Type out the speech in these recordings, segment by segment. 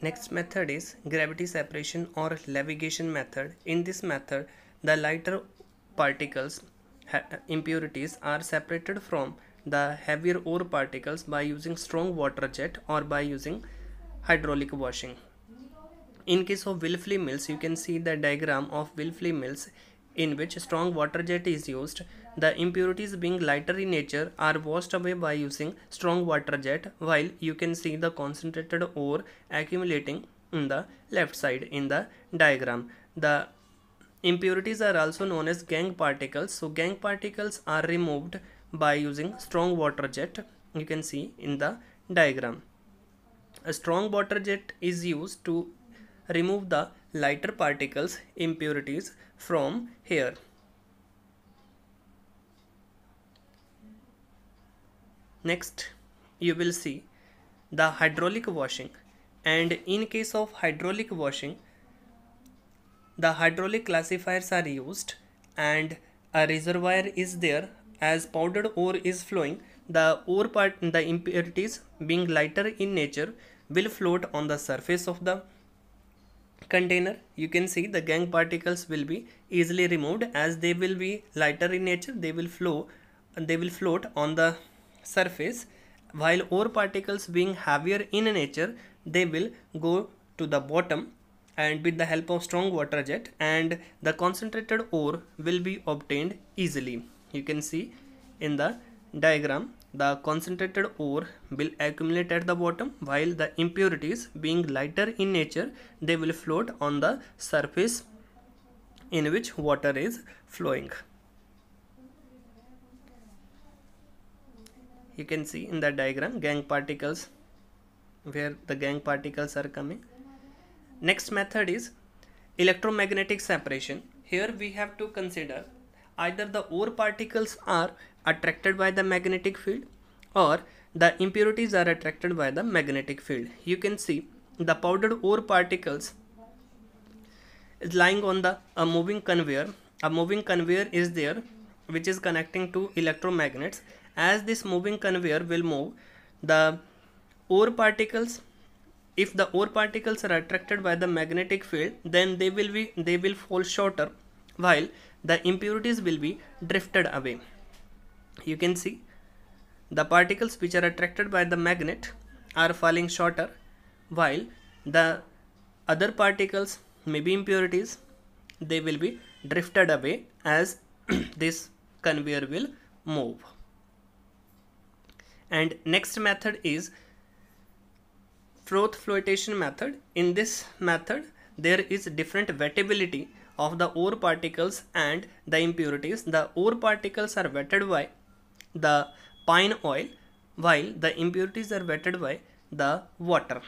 Next method is gravity separation or levigation method. In this method, the lighter particles impurities are separated from the heavier ore particles by using strong water jet or by using hydraulic washing. In case of Wilfley mills, you can see the diagram of Wilfley mills in which strong water jet is used the impurities being lighter in nature are washed away by using strong water jet while you can see the concentrated ore accumulating in the left side in the diagram. The impurities are also known as gang particles. So gang particles are removed by using strong water jet you can see in the diagram. A strong water jet is used to remove the lighter particles impurities from here. Next, you will see the hydraulic washing and in case of hydraulic washing, the hydraulic classifiers are used and a reservoir is there as powdered ore is flowing the ore part the impurities being lighter in nature will float on the surface of the container you can see the gang particles will be easily removed as they will be lighter in nature they will flow and they will float on the surface while ore particles being heavier in nature they will go to the bottom and with the help of strong water jet and the concentrated ore will be obtained easily you can see in the diagram the concentrated ore will accumulate at the bottom while the impurities being lighter in nature they will float on the surface in which water is flowing you can see in the diagram gang particles where the gang particles are coming next method is electromagnetic separation here we have to consider either the ore particles are attracted by the magnetic field or the impurities are attracted by the magnetic field you can see the powdered ore particles is lying on the a moving conveyor a moving conveyor is there which is connecting to electromagnets as this moving conveyor will move the ore particles if the ore particles are attracted by the magnetic field then they will be they will fall shorter while the impurities will be drifted away you can see the particles which are attracted by the magnet are falling shorter while the other particles maybe impurities they will be drifted away as this conveyor will move and next method is froth flotation method in this method there is different wettability of the ore particles and the impurities the ore particles are wetted by the pine oil while the impurities are wetted by the water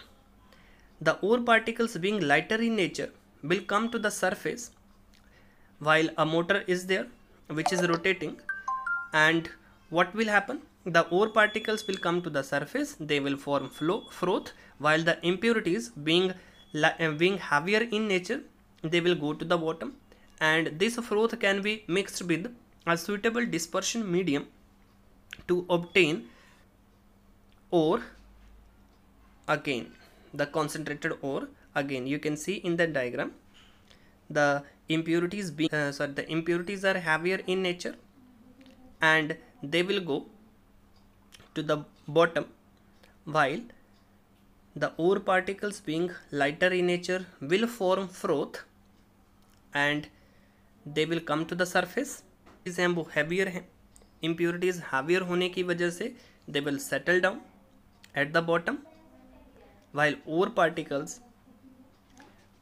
the ore particles being lighter in nature will come to the surface while a motor is there which is rotating and what will happen? The ore particles will come to the surface, they will form flow, froth, while the impurities being, uh, being heavier in nature, they will go to the bottom and this froth can be mixed with a suitable dispersion medium to obtain ore again the concentrated ore again you can see in the diagram the impurities being uh, sorry the impurities are heavier in nature and they will go to the bottom while the ore particles being lighter in nature will form froth and they will come to the surface These heavier impurities heavier हैं impurities heavier होने की वजह settle down at the bottom while ore particles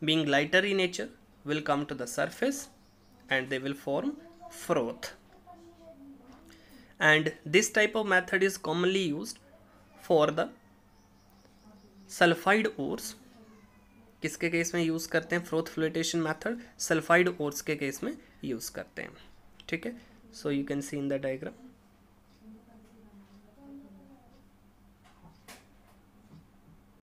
being lighter in nature will come to the surface and they will form froth. and this type of method is commonly used for the sulphide ores किसके case में use करते हैं froth flotation method sulphide ores के case में use करते हैं ठीक है so you can see in the diagram